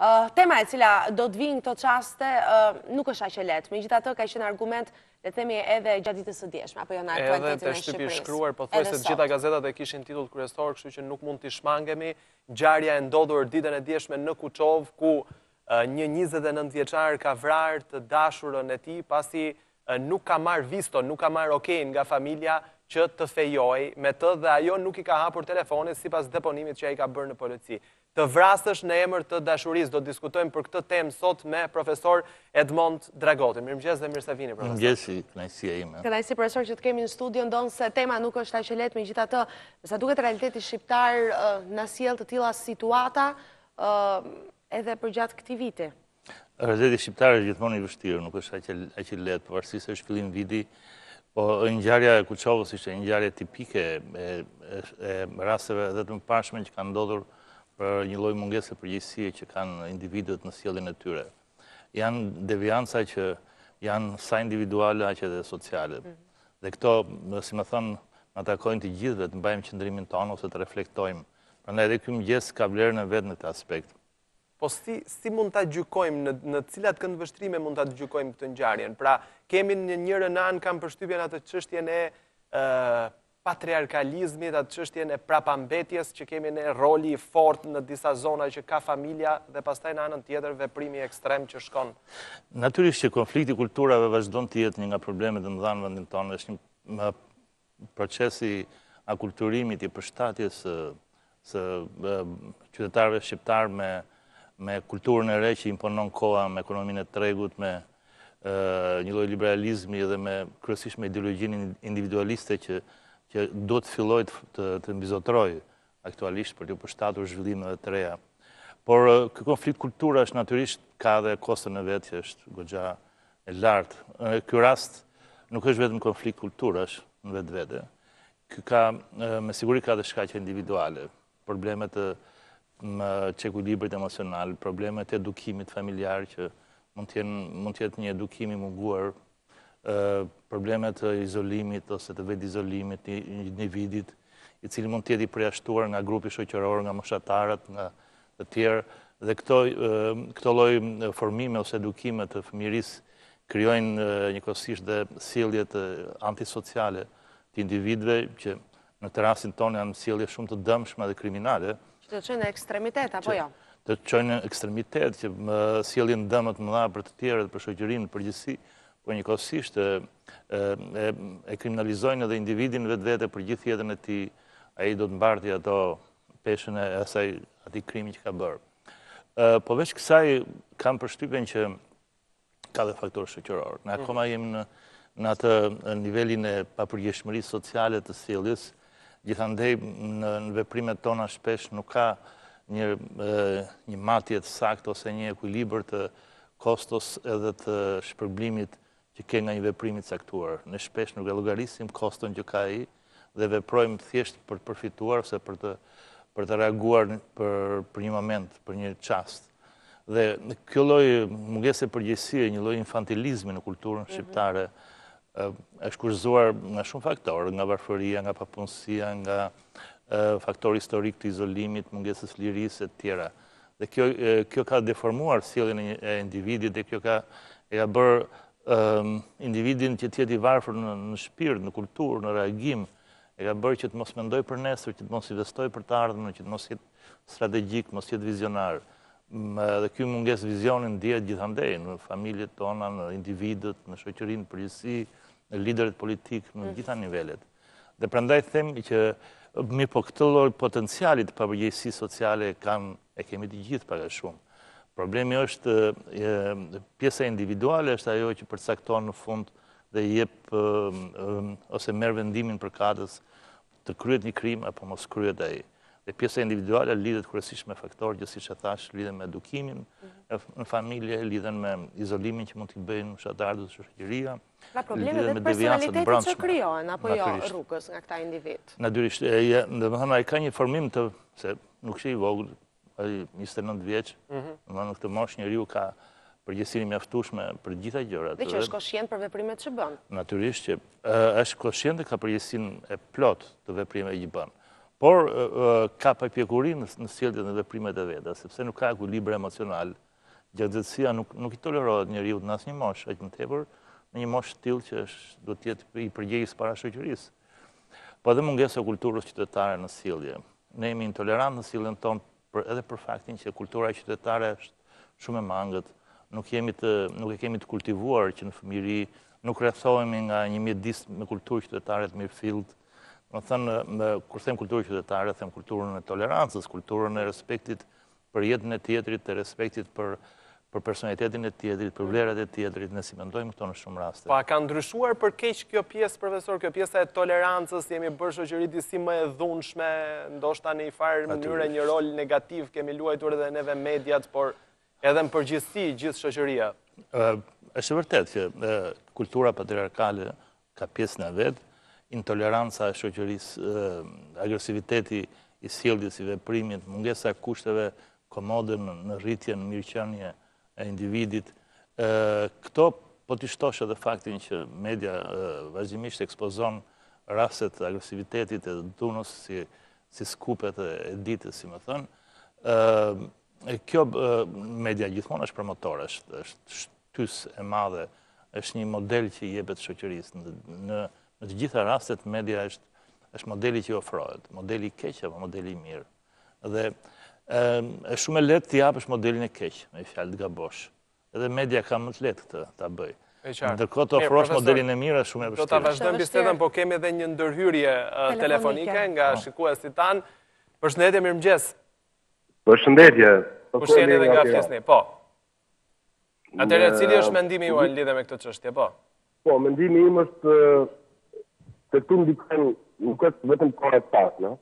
Eh, tema e cila do të vinë të qaste eh, nuk është aqe letë, me gjitha të ka ishen argument dhe temi edhe gjatitës së djeshme, apo jo në aktualitetin e Shqipëris. Edhe të shtypi shkruar, po thuaj se gjitha gazetat e kishin titull kryesor, kështu që nuk mund të shmangemi, gjarja e ndodur ditën e djeshme në Kuqov, ku eh, një 29 dhe ka vrar të dashurën e ti, pasi nuk ka marrë visto, nuk ka marrë okej nga familia që të fejoj me të dhe ajo nuk i ka hapur telefonit si pas deponimit që a i ka bërë në polici të vrastësh në emër të dashuris. Do të diskutojmë për këtë temë sot me profesor Edmond Dragotin. Mirë mëgjes dhe mirë se vini, profesor. Mirë mëgjes i knajësia ime. Këtaj si profesor që të kemi në studio, ndonë se tema nuk është ta që letë me gjitha të, sa duket realiteti shqiptar në siel të tila situata edhe për gjatë këti viti? Realiteti shqiptar është gjithmonë i vështirë, nuk është ta që letë, për varsis është fillim viti, Po, një e Kuqovës ishte një gjarja tipike e rasteve dhe të më pashme që ka ndodhur për një loj mungese përgjësie që kanë individet në sielin e tyre. Janë devianca që janë sa individuale që dhe sociale. Mhm. Dhe këto, si më thënë, në takojnë të gjithë dhe të mbajmë qëndrimin tonë ose të reflektojmë. Për në edhe këmë mëgjesë ka vlerë në vetë në të aspekt. Po si mund të gjykojmë, në cilat këndëvështrime mund të gjykojmë këtë njarjen? Pra, kemi një njërë në anë kam përshtypjen atë qështjen e patriarkalizmit, atë qështje e prapambetjes që kemi në roli fort në disa zona që ka familia dhe pastaj në anën tjetër veprimi ekstrem që shkon? Natyrisht që konflikti kulturave vazhdo në tjetë një nga problemet dhe më dhanë vëndin tonë, është një procesi akulturimit i përshtatjes së qytetarve shqiptar me kulturën e re që imponon koha me ekonominë e tregut, me një loj liberalizmi dhe me kërësish me ideologjin individualiste që që do të filloj të të mbizotroj aktualisht për të përshtatur zhvillime dhe të reja. Por kë konflikt kultura është naturisht ka dhe kostën e vetë që është gogja e lartë. Kë rast nuk është vetëm konflikt kultura është në vetë vete. Kë ka, me siguri ka dhe shkaqe individuale, problemet të më qeku i libërit emosional, problemet të edukimit familjarë që mund tjetë një edukimi munguar problemet të izolimit ose të vetë izolimit një individit, i cili mund tjeti preashtuar nga grupi shoqërorë, nga mëshatarët, nga të tjerë, dhe këto loj formime ose edukime të fëmiris kryojnë një kosisht dhe siljet antisociale të individve që në të rasin tonë janë silje shumë të dëmshme dhe kriminale. Që të qënë ekstremitet, apo jo? Të qënë ekstremitet, që siljen dëmët më dha për të tjerët, dhe për shoqërinë, për gjithësi, po njëkosisht e kriminalizojnë edhe individin vetë vete për gjithë jetën e ti, a i do të mbarti ato peshën e asaj ati krimi që ka bërë. Po veç kësaj kam përshtypen që ka dhe faktor shëqëror. Në akoma jemi në atë nivelin e papërgjeshmëri socialet të siljës, gjithandej në veprimet tona shpesh nuk ka një matjet sakt ose një ekulibër të kostos edhe të shpërblimit që ke nga një veprimit saktuar. Në shpesh nuk e logarisim koston që ka i dhe veprojmë thjesht për të përfituar ose për të, për të reaguar për, për një moment, për një qast. Dhe në kjo loj mungese përgjësie, një loj infantilizmi në kulturën mhm. shqiptare, është kurzuar nga shumë faktorë, nga varfëria, nga papunësia, nga faktor historik të izolimit, mungesës lirisë, e tjera. Dhe kjo, kjo ka deformuar sielin e individit dhe kjo ka ka bërë Ehm, individin që tjeti varfër në shpirë, në kulturë, në reagim, e ka bërë që të mos mendoj për nesër, që të mos investoj për të ardhme, që të mos jetë strategjik, mos jetë vizionar. Dhe kjo munges vizionin djetë gjithandej, në familjet tona, në individet, në në përgjësi, në liderit politikë, në mm. gjitha nivellet. Dhe prandaj themi që mi po këtëllor potencialit për përgjësi sociale e kemi të gjithë paga shumë. Problemi është pjesa individuale, është ajo që përcaktonë në fund dhe jep ose merë vendimin për kadës të kryet një krim apo mos kryet aji. Dhe pjesa individuale lidhet kërësisht me faktor, gjësi që thash, lidhen me edukimin mhm. në familje, lidhen me izolimin që mund t'i bëjnë shatardu të shëshqiria. Pra problemet dhe personalitetit që kryojnë, apo jo rrugës nga këta individ? Në dyrisht, e ka një formim të, se nuk që i vogë, është 29 vjeqë, në më në këtë mosh një riu ka përgjësiri aftushme për gjitha gjërat. Dhe që është koshien për veprimet që bënë? Naturisht që është koshien dhe ka përgjësin e plot të veprimet që bënë. Por ka përpjekurin në sildit në veprimet e veda, sepse nuk ka akullibre emocional, gjëndzëtsia nuk i tolerohet një riu në asë një mosh, e që në tepër në një mosh t'il që do tjetë i përgjegjës para po kulturës qytetare në Ne jemi intolerant në sildin tonë edhe për faktin që kultura qytetare është shumë e mangët, nuk e kemi të kultivuar që në fëmiri, nuk rethojme nga një mjetë disë me kulturë qytetare të mirë fildë, në thënë, kur thëmë kulturë qytetare, thëmë kulturën e tolerancës, kulturën e respektit për jetën e tjetërit, të respektit për për personalitetin e tjetërit, për vlerat e tjetërit, në si mendojmë këto në shumë raste. Pa, ka ndryshuar për keqë kjo pjesë, profesor, kjo pjesë e tolerancës, jemi bërë shëgjëriti si më e dhunshme, ndoshta në i farë mënyre një rol negativ, kemi luajtur edhe neve mediat, por edhe në përgjithsi gjithë shëgjëria. Eshte vërtet, kultura patriarkale ka pjesë në vetë, intoleranca e shëgjëris, agresiviteti i sildis, i veprimit, mungesa kushteve, komodën në rritje, mirëqenje, e individit. Këto po të shtoshe dhe faktin që media vazhjimisht ekspozon raset agresivitetit e dunus si skupet e ditës, si më thënë. Kjo media gjithmon është promotore, është shtys e madhe, është një model që jebet shokërisë. Në të gjitha rastet, media është modeli që ofrojët, modeli keqëve, modeli mirë. Dhe e shumë e letë të japësh modelin e keqë, me i fjallë të gabosh. Edhe media ka më të letë të të bëjë. Ndërko të ofrosh modelin e mirë, shumë e vështirë. Do të vazhdojmë bistetën, po kemi edhe një ndërhyrje telefonike nga po. shikua si tanë. Përshëndetje, mirë mëgjes. Përshëndetje. Përshëndetje dhe nga fjesni, po. Atërë e cili është mendimi ju e lidhe me këtë qështje, po? Po, mendimi im është të të ndikën nuk është vetëm kore të pasë, në?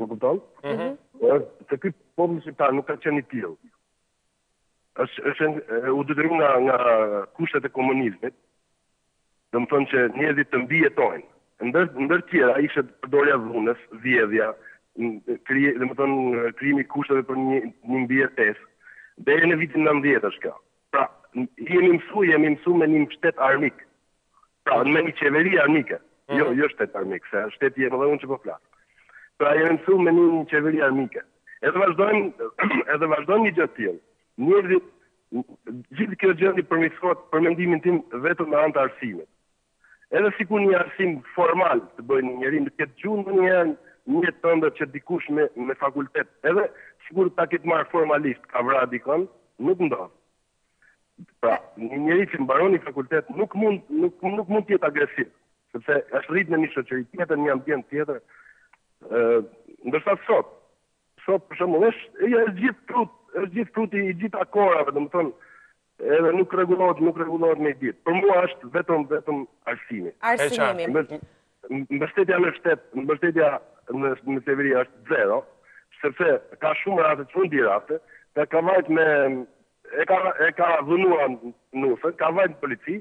Më këtëllë? se ky popull shqiptar nuk ka qenë i tillë. Është është u dëgjuar nga nga kushtet e komunizmit. Do të që njerëzit të mbi jetojnë. Ndër ndër tjera ishte përdorja e dhunës, vjedhja, krijë, do të krijimi kushteve për një një mbijetesë deri në vitin 90 tash kjo. Pra, jemi mësuar, jemi mësuar me një shtet armik. Pra, me një çeveri armike. Jo, mhm. jo shtet armik, sa shteti e unë që po flas. Pra, jemi mësuar me një çeveri armike. Edhe vazhdojmë edhe vazhdojnë një gjatë tjilë. Njërëzit, gjithë kjo gjendit përmisot, për mendimin tim, vetëm me antë arsimet. Edhe si ku një arsim formal të bëjnë një njërim, në këtë gjundë një një të tëndë që dikush me, me fakultet, edhe si ku ta këtë marë formalist, ka vra dikon, nuk ndonë. Pra, një njëri që mbaroni fakultet nuk mund, nuk, nuk mund tjetë agresiv, sepse është rritë në një shëqëri tjetër, një ambient tjetër, ndërsa sot, so për shembull, është e gjithë frut, e gjithë fruti i gjithë akorave, domethënë edhe nuk rregullohet, nuk rregullohet në ditë. Për mua është vetëm vetëm arsimi. Arsimi. Mbështetja në shtet, mbështetja në në teveri është zero, sepse ka shumë raste të fundi raste, ka kavajt me e ka e ka vënë në nufë, ka vënë polici,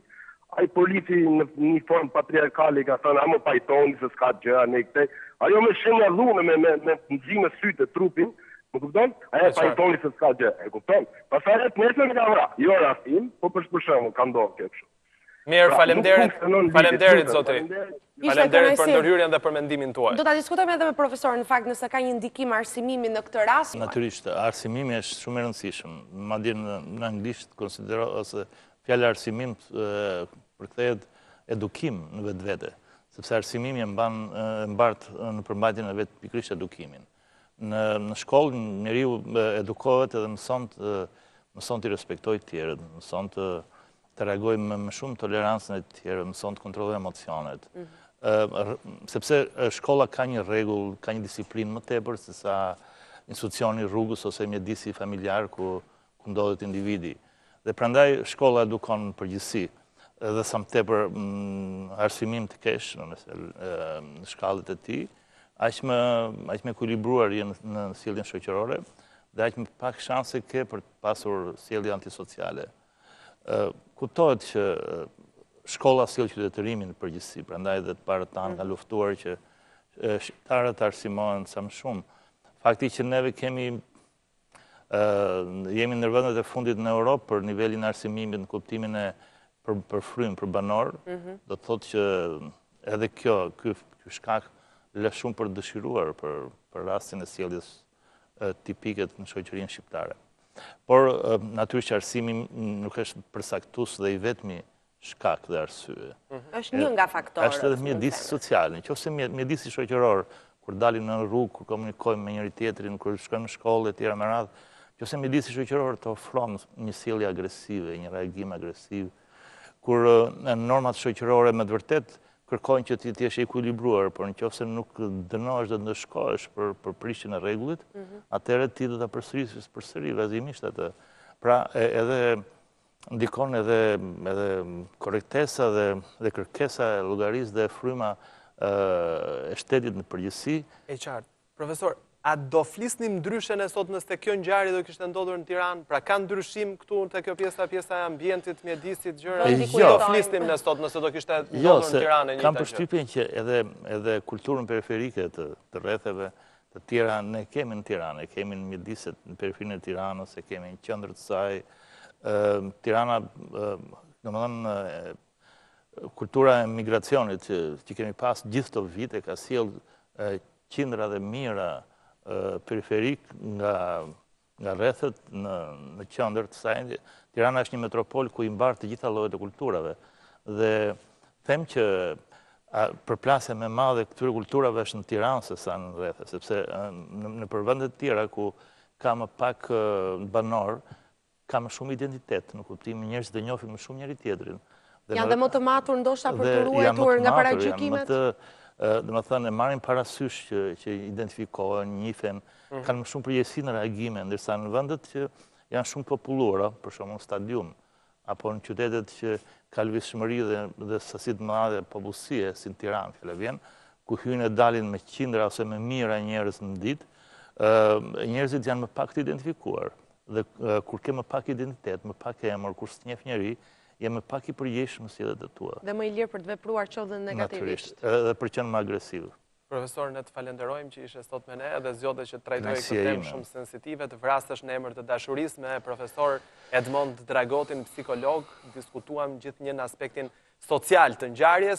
ai politi në një form patriarkale ka thënë apo pajtoni se s'ka gjë anë këtej. Ajo më shenja dhune me me me nxjime sytë trupin, më kupton? Ai pajtoni se s'ka gjë, e kupton? Pastaj atë nesër nga ora, jo rastin, po për për shembull ka ndodhur kjo kështu. Mirë, pra, faleminderit. Faleminderit zotri. Faleminderit për ndërhyrjen dhe për mendimin tuaj. Do ta diskutojmë edhe me profesorin në fakt nëse ka një ndikim arsimimi në këtë rast. Natyrisht, arsimimi është shumë i rëndësishëm. Madje në anglisht konsidero ose fjallë arsimim për edukim në vetë vete, sepse arsimim e mbartë në përmbajtjën e vetë pikrisht edukimin. Në shkollë njëri u edukohet edhe më sonë të respektoj të tjere, më sonë të të reagoj me më shumë tolerancën e të tjere, më të kontrolu emocionet. Mhm. Sepse shkolla ka një regull, ka një disiplin më tepër, se sa institucioni rrugës ose mjedisi familjarë ku ndodhët individi dhe prandaj shkolla edukon në përgjithsi edhe sa më tepër mm, arsimim të kesh në shkallët e ti, aqë me kulibruar jenë në sildin shëqërore, dhe aq me pak shanse ke për pasur sildin antisociale. Kuptohet që shkolla sildin qytetërimin përgjësi, prandaj dhe të parët tanë ka mm. luftuar që shqiptarët arsimohen sa më shumë. Fakti që neve kemi jemi në e fundit në Europë për nivelin arsimimi në kuptimin e për frym, për banor, mhm. do të thot që edhe kjo, kjo shkak, le shumë për dëshiruar për rastin e sjeljës tipiket në shoqërin shqiptare. Por, natyrë që arsimi nuk është përsaktus dhe i vetëmi shkak dhe arsye. Mhm. është një nga faktorët. është edhe mjedisi socialin. Që ose mjedisi shoqëror, kur dalim në rrugë, kur komunikojmë me njëri tjetërin, kur shkojmë në shkollë e tjera më radhë, Jo se me ditë si shëqërorë të ofronë një sili agresive, një reagim agresiv, kur në normat shëqërorë me dëvërtet kërkojnë që ti t'jeshe ekulibruar, por në qofëse nuk dënojsh dhe në shko për prishin e regullit, mhm. atëre ti dhe të përsërisë përsëri, vazimisht atë. Pra edhe ndikon edhe korektesa dhe kërkesa e logaris dhe fryma e shtetit në përgjësi. E qartë. Profesor, A do flisnim ndryshën e sot nësë të kjo njari do kështë ndodur në Tiran? Pra kanë ndryshim këtu në të kjo pjesa, pjesa e ambientit, mjedisit, gjëra? Jo. Do flisnim jo, në sot nësë do kështë ndodur në Tiran e një të kjo? Kam përshtypjen që edhe kulturën periferike të retheve të Tiran, ne kemi në Tiran, e kemi në mjediset në periferin e Tiran, ose kemi në qëndrë të saj. Tirana, në më dhënë, kultura e migracionit që kemi pas gjithë të vite, ka siel qindra dhe mira periferik nga rrethet në qëndër të sajnë. Tirana është një metropol ku imbar të gjitha llojet e kulturave. Dhe them që përplasja me madhe këtyre kulturave është në Tiranë se sa në rrethet, sepse në përvëndet tira ku ka më pak banor, ka më shumë identitet në kuptimi njërës dhe njofi më shumë njëri tjetërin. Janë dhe më të matur ndoshta për të ruajtur nga para gjykimet? Janë më të matur, janë më dhe më thënë, e marim parasysh që identifikohen, njifen, mhm. kanë më shumë përjesi në reagime, ndërsa në vëndet që janë shumë populura, për shumë në stadium, apo në qytetet që ka lëvishmëri dhe sasit më dhe pabusie, si në Tiran, këllë vjen, ku hynë e dalin me qindra ose me mira njerës në dit, njerëzit janë më pak të identifikuar, dhe kur ke më pak identitet, më pak e emër, kur së të njef njeri, jam e pak i përgjeshëm si edhe të tua. Dhe më i lirë për të vepruar qëllë dhe negativisht. Dhe për qënë më agresivë. Profesor, ne të falenderojmë që ishe sot me ne edhe zjodhe që të trajdoj këtë temë shumë sensitive, të vrastesh në emër të dashuris me profesor Edmond Dragotin, psikolog, diskutuam gjithë njën aspektin social të njarjes.